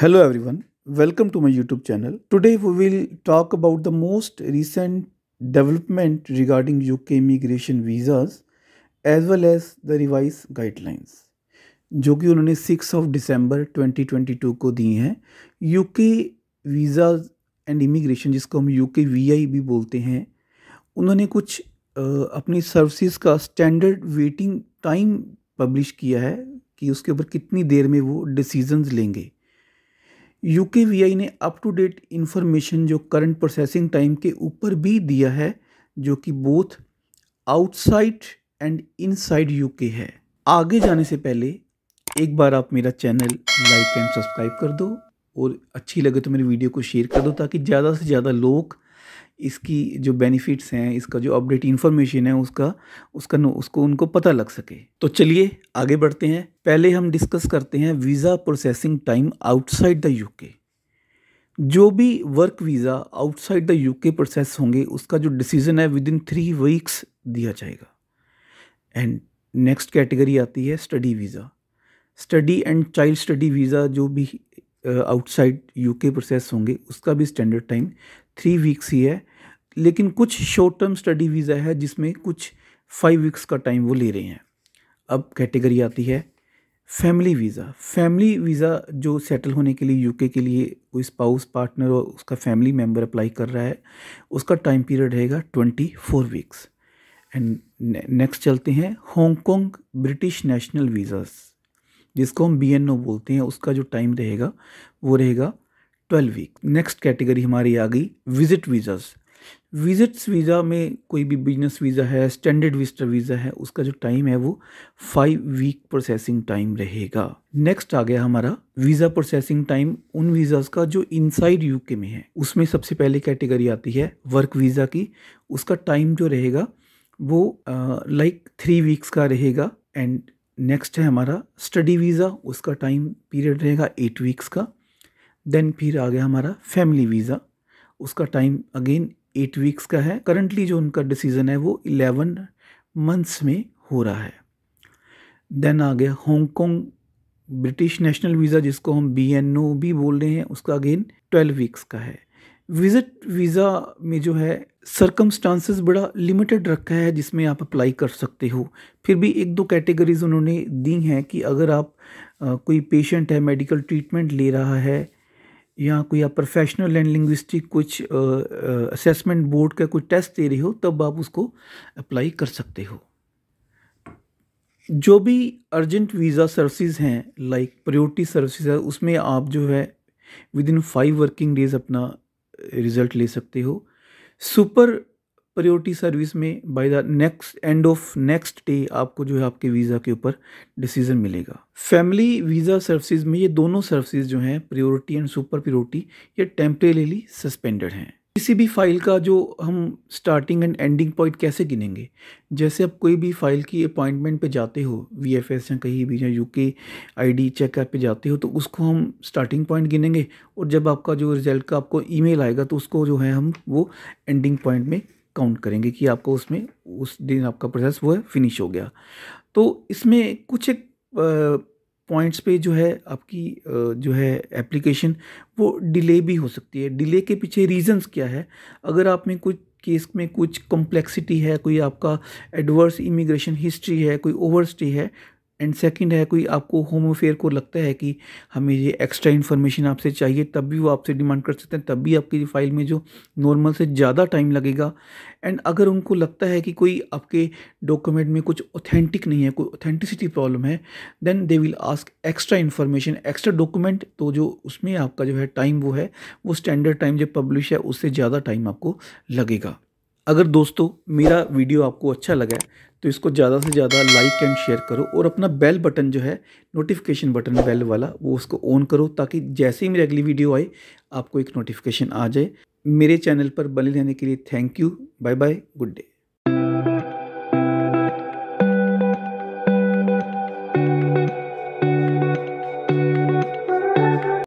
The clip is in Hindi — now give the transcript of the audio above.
Hello everyone, welcome to my YouTube channel. Today we will talk about the most recent development regarding UK immigration visas as well as the revised guidelines जो कि उन्होंने 6 ऑफ दिसंबर 2022 को दी हैं यूके वीज़ा एंड इमिग्रेशन जिसको हम यूके वीआई भी बोलते हैं उन्होंने कुछ अपनी सर्विसेज का स्टैंडर्ड वेटिंग टाइम पब्लिश किया है कि उसके ऊपर कितनी देर में वो डिसीजंस लेंगे यू ने अप टू डेट इन्फॉर्मेशन जो करंट प्रोसेसिंग टाइम के ऊपर भी दिया है जो कि both outside and inside UK है आगे जाने से पहले एक बार आप मेरा चैनल लाइक एंड सब्सक्राइब कर दो और अच्छी लगे तो मेरी वीडियो को शेयर कर दो ताकि ज़्यादा से ज़्यादा लोग इसकी जो बेनिफिट्स हैं इसका जो अपडेट इन्फॉर्मेशन है उसका उसका उसको उनको पता लग सके तो चलिए आगे बढ़ते हैं पहले हम डिस्कस करते हैं visa processing time outside the UK जो भी work visa outside the UK process होंगे उसका जो डिसीज़न है विद इन थ्री वीक्स दिया जाएगा एंड नेक्स्ट कैटेगरी आती है study visa study and child study visa जो भी आउटसाइड यूके प्रोसेस होंगे उसका भी स्टैंडर्ड टाइम थ्री वीक्स ही है लेकिन कुछ शॉर्ट टर्म स्टडी वीज़ा है जिसमें कुछ फाइव वीक्स का टाइम वो ले रहे हैं अब कैटेगरी आती है फैमिली वीज़ा फैमिली वीज़ा जो सेटल होने के लिए यूके के लिए कोई स्पाउस पार्टनर और उसका फैमिली मेम्बर अप्लाई कर रहा है उसका टाइम पीरियड रहेगा twenty four weeks and next चलते हैं हांगकॉन्ग ब्रिटिश नेशनल वीज़ास जिसको हम बी बोलते हैं उसका जो टाइम रहेगा वो रहेगा ट्वेल्व वीक नेक्स्ट कैटेगरी हमारी आ गई विजिट वीज़ास विजिट्स वीज़ा में कोई भी बिजनेस वीज़ा है स्टैंडर्ड विजिटर वीज़ा है उसका जो टाइम है वो फाइव वीक प्रोसेसिंग टाइम रहेगा नेक्स्ट आ गया हमारा वीज़ा प्रोसेसिंग टाइम उन वीज़ाज का जो इनसाइड यूके में है उसमें सबसे पहले कैटेगरी आती है वर्क वीज़ा की उसका टाइम जो रहेगा वो लाइक थ्री वीक्स का रहेगा एंड नेक्स्ट है हमारा स्टडी वीज़ा उसका टाइम पीरियड रहेगा एट वीक्स का देन फिर आ गया हमारा फैमिली वीज़ा उसका टाइम अगेन एट वीक्स का है करंटली जो उनका डिसीज़न है वो इलेवन मंथ्स में हो रहा है देन आ गया हांगकॉन्ग ब्रिटिश नेशनल वीज़ा जिसको हम बी एन ओ भी बोल रहे हैं उसका अगेन ट्वेल्व वीक्स का है विजिट वीज़ा में जो है सरकमस्टांसिस बड़ा लिमिटेड रखा है जिसमें आप अप्लाई कर सकते हो फिर भी एक दो कैटेगरीज उन्होंने दी हैं कि अगर आप आ, कोई पेशेंट है मेडिकल ट्रीटमेंट ले रहा है या कोई आप प्रोफेशनल एंड लिंग्विस्टिक कुछ असेसमेंट बोर्ड का कोई टेस्ट दे रहे हो तब आप उसको अप्लाई कर सकते हो जो भी अर्जेंट वीज़ा सर्विसेज हैं लाइक प्रायोरिटी सर्विसेज है उसमें आप जो है within five working days अपना रिज़ल्ट ले सकते हो सुपर प्रायोरिटी सर्विस में by the next end of next day आपको जो है आपके वीज़ा के ऊपर डिसीजन मिलेगा फैमिली वीज़ा सर्विसेज में ये दोनों सर्विसेज जो हैं प्रायोरिटी एंड सुपर प्रायोरिटी ये टेम्परेली सस्पेंडेड हैं किसी भी फाइल का जो हम स्टार्टिंग एंड एंडिंग पॉइंट कैसे गिनेंगे जैसे आप कोई भी फाइल की अपॉइंटमेंट पे जाते हो वी एफ एस या कहीं भी या यू के आई डी चेकअप पे जाते हो तो उसको हम स्टार्टिंग पॉइंट गिनेंगे और जब आपका जो रिजल्ट का आपको ईमेल आएगा तो उसको जो है हम वो एंडिंग पॉइंट में काउंट करेंगे कि आपको उसमें उस दिन आपका प्रोसेस वो है फिनिश हो गया तो इसमें कुछ एक पॉइंट्स पे जो है आपकी जो है एप्लीकेशन वो डिले भी हो सकती है डिले के पीछे रीजंस क्या है अगर आप में कुछ केस में कुछ कॉम्प्लेक्सिटी है कोई आपका एडवर्स इमिग्रेशन हिस्ट्री है कोई ओवरस्टे है एंड सेकंड है कोई आपको होम अफेयर को लगता है कि हमें ये एक्स्ट्रा इन्फॉर्मेशन आपसे चाहिए तब भी वो आपसे डिमांड कर सकते हैं तब भी आपकी फाइल में जो नॉर्मल से ज़्यादा टाइम लगेगा एंड अगर उनको लगता है कि कोई आपके डॉक्यूमेंट में कुछ ऑथेंटिक नहीं है कोई ऑथेंटिसिटी प्रॉब्लम है then they will ask extra information extra document तो जो उसमें आपका जो है टाइम वो है वो स्टैंडर्ड टाइम जो पब्लिश है उससे ज़्यादा टाइम आपको लगेगा अगर दोस्तों मेरा वीडियो आपको अच्छा लगा है तो इसको ज़्यादा से ज़्यादा लाइक एंड शेयर करो और अपना बेल बटन जो है नोटिफिकेशन बटन बेल वाला वो उसको ऑन करो ताकि जैसे ही मेरी अगली वीडियो आए आपको एक नोटिफिकेशन आ जाए मेरे चैनल पर बने रहने के लिए thank you bye bye good day